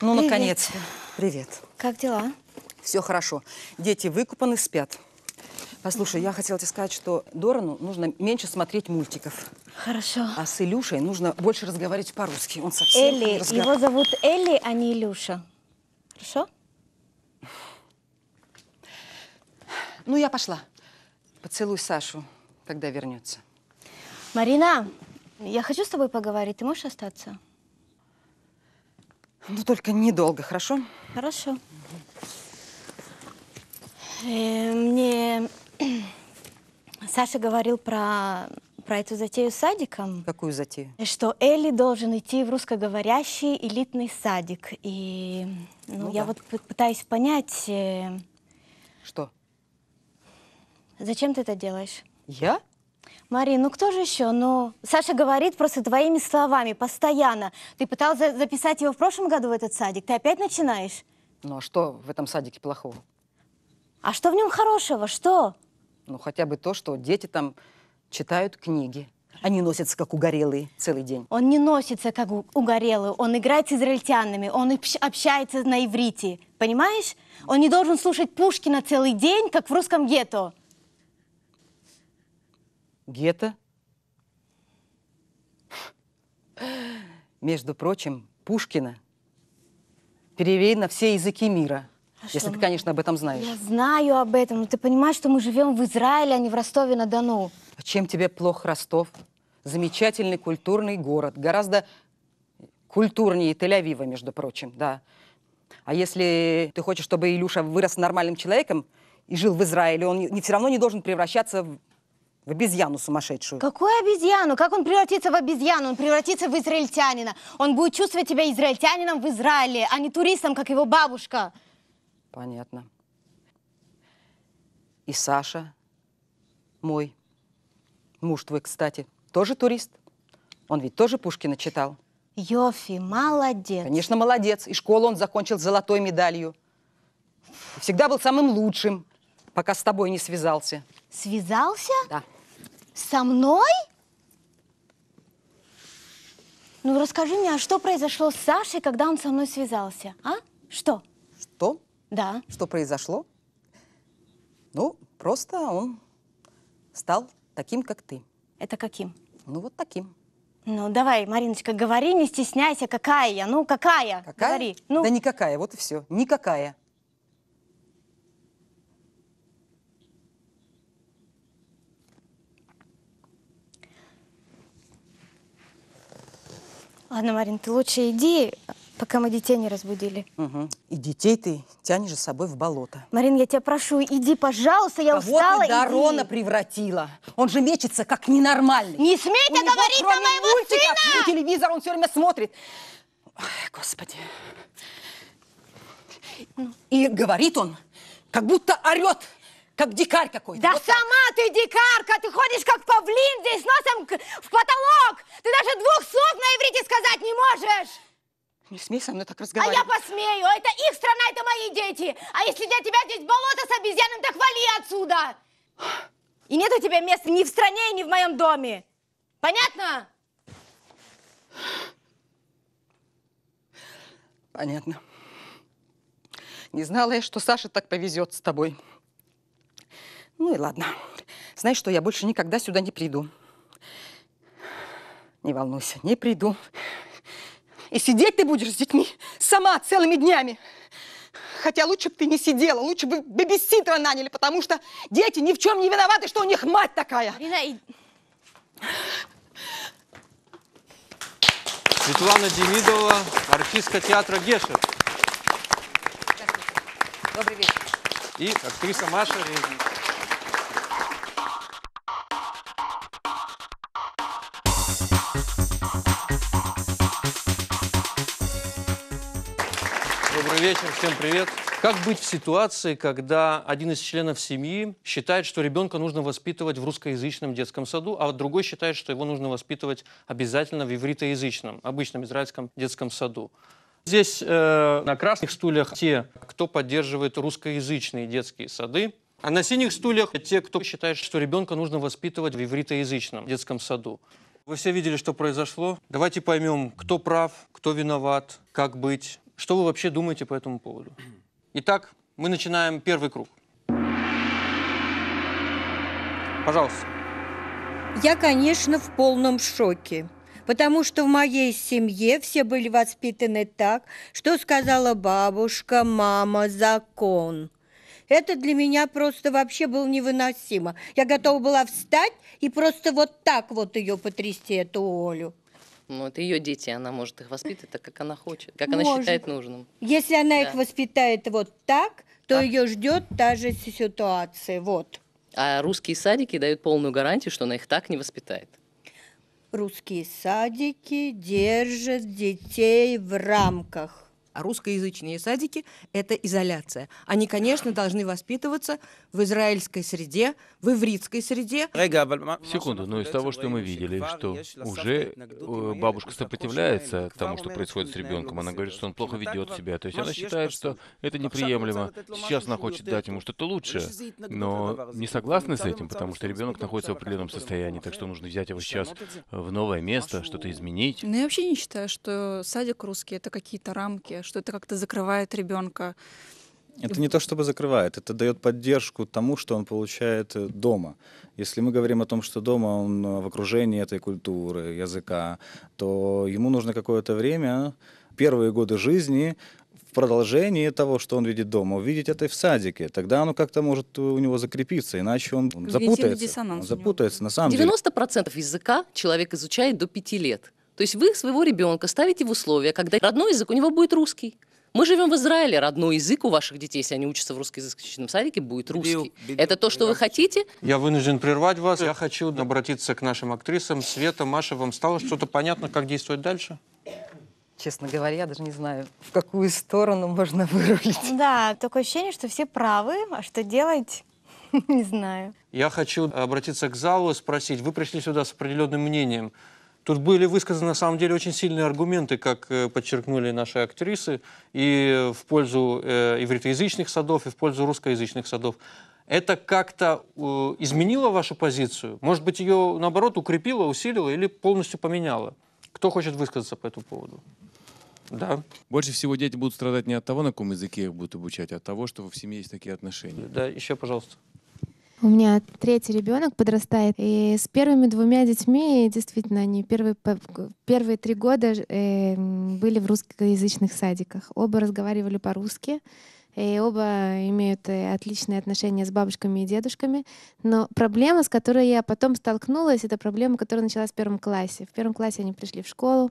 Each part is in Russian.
Ну, наконец. Привет. Как дела? Все хорошо. Дети выкупаны, спят. Послушай, я хотела тебе сказать, что Дорону нужно меньше смотреть мультиков. Хорошо. А с Илюшей нужно больше разговаривать по-русски. Он совсем Элли. не Его зовут Элли, а не Илюша. Хорошо? Ну, я пошла. Поцелуй Сашу, когда вернется. Марина, я хочу с тобой поговорить. Ты можешь остаться? Ну, только недолго, хорошо? Хорошо. Э, мне Саша говорил про, про эту затею с садиком. Какую затею? Э, что Элли должен идти в русскоговорящий элитный садик. И ну, ну, я да. вот пытаюсь понять... Э, что? Зачем ты это делаешь? Я? Марин, ну кто же еще? Ну, Саша говорит просто твоими словами постоянно. Ты пытался записать его в прошлом году в этот садик, ты опять начинаешь? Ну а что в этом садике плохого? А что в нем хорошего? Что? Ну хотя бы то, что дети там читают книги. Они носятся как угорелые целый день. Он не носится как угорелый, он играет с израильтянами, он общается на иврите, понимаешь? Он не должен слушать Пушкина целый день, как в русском гетто. Гетто? Между прочим, Пушкина перевели на все языки мира. А если что? ты, конечно, об этом знаешь. Я знаю об этом, но ты понимаешь, что мы живем в Израиле, а не в Ростове-на-Дону. А чем тебе плох Ростов? Замечательный культурный город, гораздо культурнее Тель-Авива, между прочим, да. А если ты хочешь, чтобы Илюша вырос нормальным человеком и жил в Израиле, он не, все равно не должен превращаться в в обезьяну сумасшедшую. Какую обезьяну? Как он превратится в обезьяну? Он превратится в израильтянина. Он будет чувствовать себя израильтянином в Израиле, а не туристом, как его бабушка. Понятно. И Саша, мой муж твой, кстати, тоже турист. Он ведь тоже Пушкина читал. Йофи, молодец. Конечно, молодец. И школу он закончил с золотой медалью. всегда был самым лучшим, пока с тобой не связался. Связался? Да. Со мной? Ну, расскажи мне, а что произошло с Сашей, когда он со мной связался, а? Что? Что? Да. Что произошло? Ну, просто он стал таким, как ты. Это каким? Ну, вот таким. Ну, давай, Мариночка, говори, не стесняйся, какая я, ну, какая, какая? говори. Ну. Да никакая, вот и все, никакая. Ладно, Марин, ты лучше иди, пока мы детей не разбудили. Угу. И детей ты тянешь с собой в болото. Марин, я тебя прошу, иди, пожалуйста, я Кого устала. Ты Дарона иди. превратила. Он же мечется как ненормальный. Не смейте У говорить кроме на моего мультика, сына! Ну, телевизор он все время смотрит. Ой, Господи. Ну. И говорит он, как будто орет как дикарь какой-то. Да вот сама так. ты дикарка, ты ходишь как павлин здесь носом к, в потолок. Ты даже двух слов на иврите сказать не можешь. Не смей со мной так разговаривать. А я посмею, а это их страна, это мои дети. А если для тебя здесь болото с обезьяном, так вали отсюда. И нет у тебя места ни в стране, ни в моем доме. Понятно? Понятно. Не знала я, что Саша так повезет с тобой. Ну и ладно. Знаешь что, я больше никогда сюда не приду. Не волнуйся, не приду. И сидеть ты будешь с детьми сама целыми днями. Хотя лучше бы ты не сидела, лучше бы бебиситера наняли, потому что дети ни в чем не виноваты, что у них мать такая. Марина, Светлана Демидова, артистка театра Гешер. Добрый вечер. И актриса Маша Резник. Добрый вечер, всем привет. Как быть в ситуации, когда один из членов семьи считает, что ребенка нужно воспитывать в русскоязычном детском саду, а другой считает, что его нужно воспитывать обязательно в ивритоязычном обычном израильском детском саду? Здесь э, на красных стульях те, кто поддерживает русскоязычные детские сады, а на синих стульях те, кто считает, что ребенка нужно воспитывать в ивритоязычном детском саду. Вы все видели, что произошло. Давайте поймем, кто прав, кто виноват, как быть. Что вы вообще думаете по этому поводу? Итак, мы начинаем первый круг. Пожалуйста. Я, конечно, в полном шоке потому что в моей семье все были воспитаны так, что сказала бабушка, мама, закон. Это для меня просто вообще было невыносимо. Я готова была встать и просто вот так вот ее потрясти, эту Олю. Но ну, это ее дети, она может их воспитывать так, как она хочет, как может. она считает нужным. Если она да. их воспитает вот так, то так. ее ждет та же ситуация. Вот. А русские садики дают полную гарантию, что она их так не воспитает. Русские садики держат детей в рамках русскоязычные садики – это изоляция. Они, конечно, должны воспитываться в израильской среде, в ивритской среде. Секунду, но из того, что мы видели, что уже э, бабушка сопротивляется тому, что происходит с ребенком. Она говорит, что он плохо ну ведет себя. То есть ну, она считает, что это неприемлемо. Сейчас она хочет дать ему что-то лучше, но не согласны с этим, потому что ребенок находится в определенном состоянии, так что нужно взять его сейчас в новое место, что-то изменить. Но ну, я вообще не считаю, что садик русский — это какие-то рамки, что это как-то закрывает ребенка. Это не то, чтобы закрывает, это дает поддержку тому, что он получает э, дома. Если мы говорим о том, что дома он э, в окружении этой культуры, языка, то ему нужно какое-то время, первые годы жизни, в продолжении того, что он видит дома, увидеть это и в садике. Тогда оно как-то может у него закрепиться, иначе он запутается. Он запутается, на самом 90% деле. 90% языка человек изучает до 5 лет. То есть вы своего ребенка ставите в условия, когда родной язык у него будет русский. Мы живем в Израиле, родной язык у ваших детей, если они учатся в русскоязычном садике, будет русский. Бедил, Это то, что вы хотите? Я вынужден прервать вас. Я хочу обратиться к нашим актрисам. Света, Маша, вам стало что-то понятно, как действовать дальше? Честно говоря, я даже не знаю, в какую сторону можно вырулить. Да, такое ощущение, что все правы, а что делать, не знаю. Я хочу обратиться к залу и спросить, вы пришли сюда с определенным мнением. Тут были высказаны, на самом деле, очень сильные аргументы, как э, подчеркнули наши актрисы, и в пользу э, ивритоязычных садов, и в пользу русскоязычных садов. Это как-то э, изменило вашу позицию? Может быть, ее, наоборот, укрепило, усилило или полностью поменяло? Кто хочет высказаться по этому поводу? Да. Больше всего дети будут страдать не от того, на каком языке их будут обучать, а от того, что в семье есть такие отношения. Да, еще, пожалуйста. У меня третий ребенок подрастает, и с первыми двумя детьми действительно они первые первые три года э, были в русскоязычных садиках. Оба разговаривали по-русски. И оба имеют э, отличные отношения с бабушками и дедушками. Но проблема, с которой я потом столкнулась, это проблема, которая началась в первом классе. В первом классе они пришли в школу,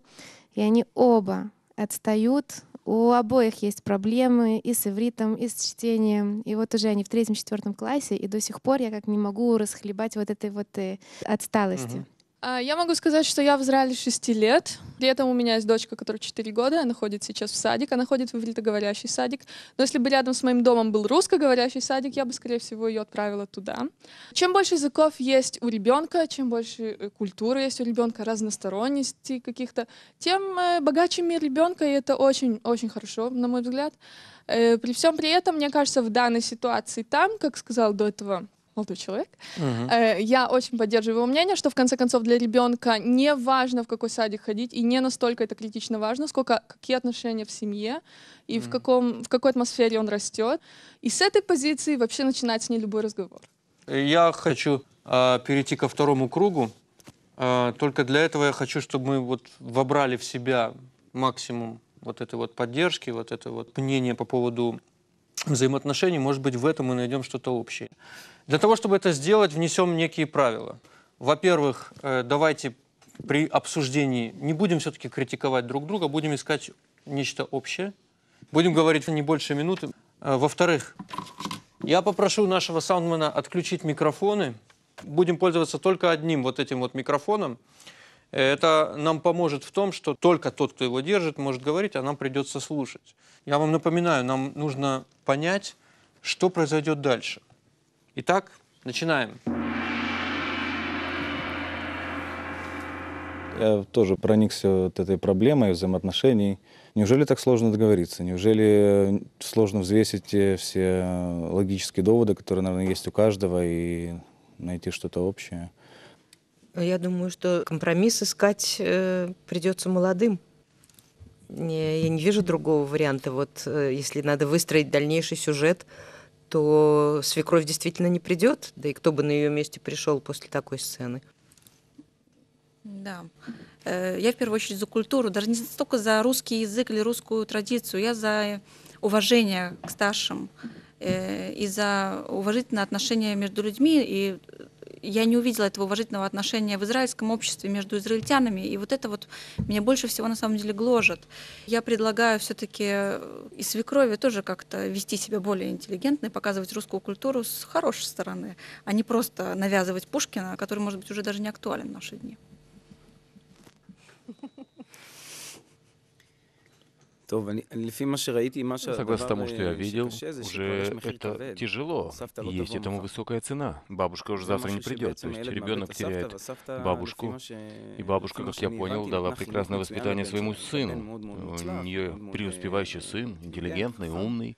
и они оба отстают у обоих есть проблемы и с ивритом, и с чтением. И вот уже они в третьем-четвертом классе, и до сих пор я как не могу расхлебать вот этой вот э, отсталости. Угу. А, я могу сказать, что я в Израиле 6 лет. При этом у меня есть дочка, которая 4 года, она ходит сейчас в садик, она ходит в ивритоговорящий садик. Но если бы рядом с моим домом был русскоговорящий садик, я бы, скорее всего, ее отправила туда. Чем больше языков есть у ребенка, чем больше э, культуры есть у ребенка, разносторонности каких-то, тем э, богаче мир ребенка, и это очень-очень хорошо, на мой взгляд. Э, при всем при этом, мне кажется, в данной ситуации там, как сказал до этого молодой человек. Угу. Я очень поддерживаю его мнение, что в конце концов для ребенка не важно, в какой садик ходить, и не настолько это критично важно, сколько какие отношения в семье и угу. в, каком, в какой атмосфере он растет. И с этой позиции вообще начинается не любой разговор. Я хочу э, перейти ко второму кругу. Э, только для этого я хочу, чтобы мы вот вобрали в себя максимум вот этой вот поддержки, вот это вот мнение по поводу взаимоотношений. Может быть, в этом мы найдем что-то общее. Для того, чтобы это сделать, внесем некие правила. Во-первых, э, давайте при обсуждении не будем все-таки критиковать друг друга, будем искать нечто общее. Будем говорить не больше минуты. Э, во-вторых, я попрошу нашего саундмена отключить микрофоны. Будем пользоваться только одним вот этим вот микрофоном. Э, это нам поможет в том, что только тот, кто его держит, может говорить, а нам придется слушать. Я вам напоминаю, нам нужно понять, что произойдет дальше. Итак, начинаем. Я тоже проникся вот этой проблемой взаимоотношений. Неужели так сложно договориться? Неужели э, сложно взвесить э, все логические доводы, которые, наверное, есть у каждого, и найти что-то общее? Я думаю, что компромисс искать э, придется молодым. Не, Я не вижу другого варианта. Вот э, если надо выстроить дальнейший сюжет, то свекровь действительно не придет, да и кто бы на ее месте пришел после такой сцены. Да. Э, я в первую очередь за культуру, даже не столько за русский язык или русскую традицию, я за уважение к старшим э, и за уважительное отношение между людьми и я не увидела этого уважительного отношения в израильском обществе между израильтянами, и вот это вот меня больше всего на самом деле гложет. Я предлагаю все-таки э, и свекрови тоже как-то вести себя более интеллигентно и показывать русскую культуру с хорошей стороны, а не просто навязывать Пушкина, который, может быть, уже даже не актуален в наши дни. Ну, согласно тому, что я видел, уже это тяжело. Есть этому высокая цена. Бабушка уже завтра не придет. То есть ребенок теряет а бабушку. И бабушка, ну, как я понял, дала а прекрасное воспитание своему сыну. У нее преуспевающий сын, интеллигентный, умный.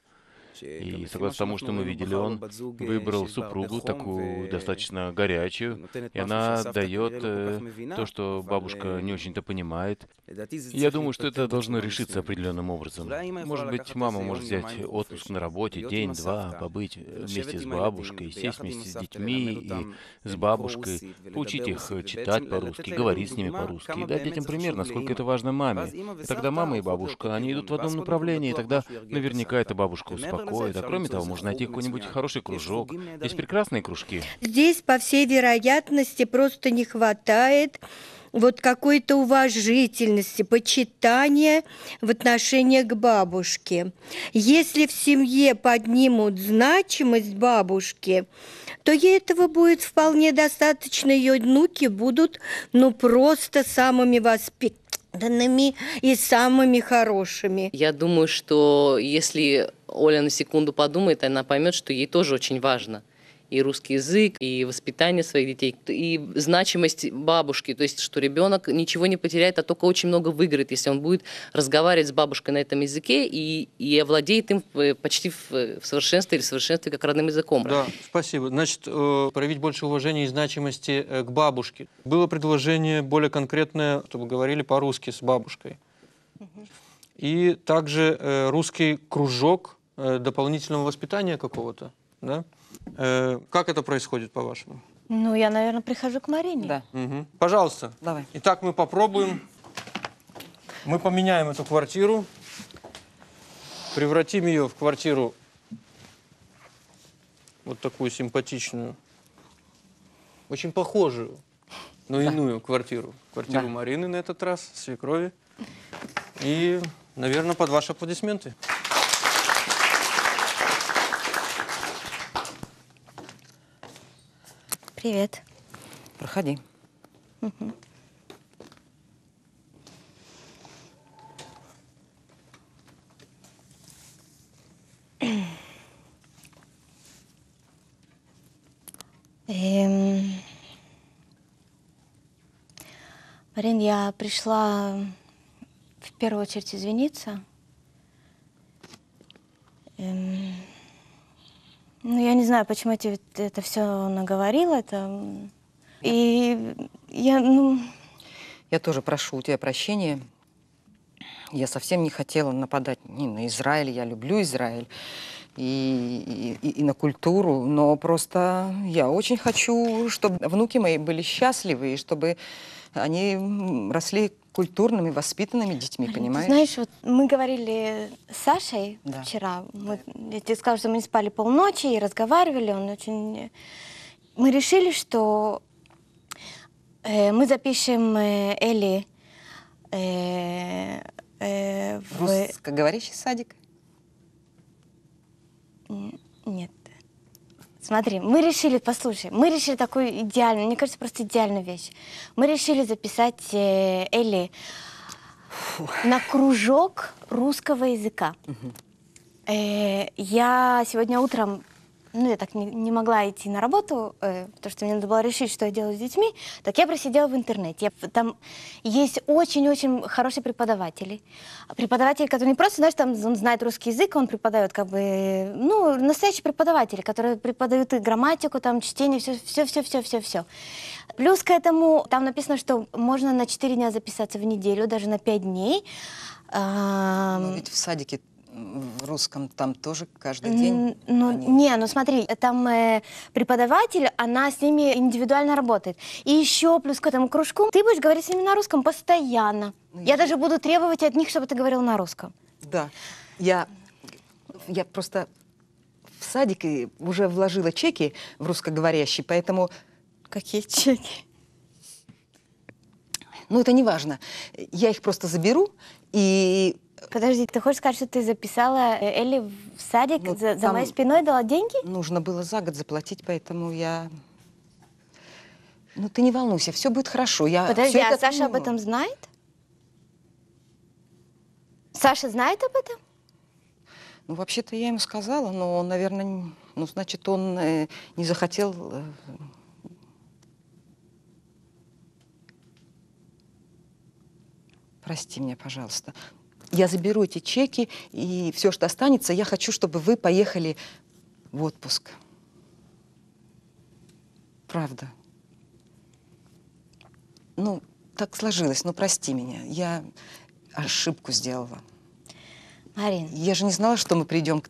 И согласно тому, что мы видели, он выбрал супругу такую достаточно горячую, ну, и она дает э, то, что бабушка не очень-то понимает. Э, Я думаю, что это должно решиться э, определенным образом. Может быть, мама может взять отпуск на работе, день-два, побыть ну, вместе с бабушкой, сесть вместе с детьми ну, и с бабушкой, поучить их читать по-русски, говорить с ними по-русски, и дать детям пример, насколько это важно маме. И тогда мама и бабушка, они идут в одном направлении, и тогда наверняка эта бабушка успокоится какое-то. Кроме того, можно найти какой-нибудь хороший кружок. Есть прекрасные кружки. Здесь, по всей вероятности, просто не хватает вот какой-то уважительности, почитания в отношении к бабушке. Если в семье поднимут значимость бабушки, то ей этого будет вполне достаточно. Ее внуки будут ну просто самыми воспитанными данными и самыми хорошими. Я думаю, что если Оля на секунду подумает, она поймет, что ей тоже очень важно и русский язык, и воспитание своих детей, и значимость бабушки, то есть что ребенок ничего не потеряет, а только очень много выиграет, если он будет разговаривать с бабушкой на этом языке и, и овладеет им почти в, совершенстве или в совершенстве как родным языком. Да, спасибо. Значит, э, проявить больше уважения и значимости э, к бабушке. Было предложение более конкретное, чтобы говорили по-русски с бабушкой. И также э, русский кружок дополнительного воспитания какого-то. Да? Э, как это происходит, по-вашему? Ну, я, наверное, прихожу к Марине. Да. Угу. Пожалуйста. Давай. Итак, мы попробуем. Мы поменяем эту квартиру. Превратим ее в квартиру вот такую симпатичную, очень похожую, но иную квартиру. Квартиру да. Марины на этот раз, свекрови. И, наверное, под ваши аплодисменты. Привет. Проходи. Эм. Марин, я пришла в первую очередь извиниться. Эм... Ну, я не знаю, почему я тебе это все наговорила. Это... И я, ну... Я тоже прошу у тебя прощения. Я совсем не хотела нападать ни на Израиль. Я люблю Израиль и, и, и на культуру, но просто я очень хочу, чтобы внуки мои были счастливы, и чтобы они росли культурными, воспитанными детьми, Марин, понимаешь? Знаешь, вот мы говорили с Сашей да. вчера, мы, я тебе сказала, что мы не спали полночи и разговаривали, он очень... Мы решили, что э, мы запишем э, Эли э, э, в... Русскоговорящий садик? Нет. Смотри, мы решили, послушай, мы решили такую идеальную, мне кажется, просто идеальную вещь. Мы решили записать э, Элли Фу. на кружок русского языка. Угу. Э, я сегодня утром ну, я так не, не могла идти на работу, э, потому что мне надо было решить, что я делаю с детьми, так я просидела в интернете. Я, там есть очень-очень хорошие преподаватели. Преподаватели, которые не просто, знаешь, там он знает русский язык, он преподает как бы, ну, настоящие преподаватели, которые преподают и грамматику, там, чтение, все, все, все, все, все, все. Плюс к этому там написано, что можно на 4 дня записаться в неделю, даже на 5 дней. Но ведь в садике в русском там тоже каждый день? Ну, они... не, ну смотри, там э, преподаватель, она с ними индивидуально работает. И еще плюс к этому кружку, ты будешь говорить с ними на русском постоянно. Ну, я, я даже буду требовать от них, чтобы ты говорил на русском. Да, я, я просто в садике уже вложила чеки в русскоговорящий, поэтому... Какие чеки? Ну, это не важно. Я их просто заберу и Подожди, ты хочешь сказать, что ты записала э, Элли в садик ну, за, за моей спиной, дала деньги? Нужно было за год заплатить, поэтому я... Ну, ты не волнуйся, все будет хорошо. Я Подожди, а это Саша об этом знает? Саша знает об этом? Ну, вообще-то я ему сказала, но он, наверное, ну, значит, он э, не захотел... Э, Прости меня, пожалуйста я заберу эти чеки и все, что останется, я хочу, чтобы вы поехали в отпуск. Правда. Ну, так сложилось, ну прости меня, я ошибку сделала. Марин. Я же не знала, что мы придем к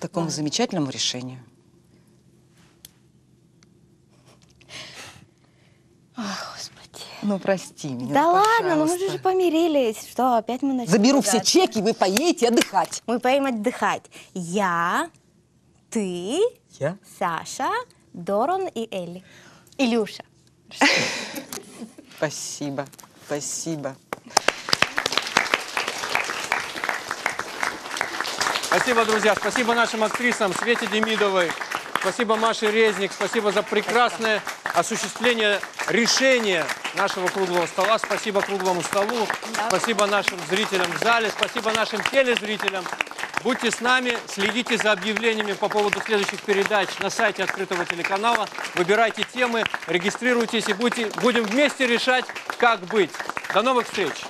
такому да. замечательному решению. Ну, прости меня, Да ладно, ну мы же же помирились. Что, опять мы начали Заберу все чеки, вы поедете отдыхать. Мы поедем отдыхать. Я, ты, Я? Саша, Дорон и Элли. Илюша. Спасибо, спасибо. Спасибо, друзья. Спасибо нашим актрисам Свете Демидовой. Спасибо Маше Резник. Спасибо за прекрасное осуществление решения нашего круглого стола. Спасибо круглому столу. Да. Спасибо нашим зрителям в зале. Спасибо нашим телезрителям. Будьте с нами, следите за объявлениями по поводу следующих передач на сайте открытого телеканала. Выбирайте темы, регистрируйтесь и будьте, будем вместе решать, как быть. До новых встреч!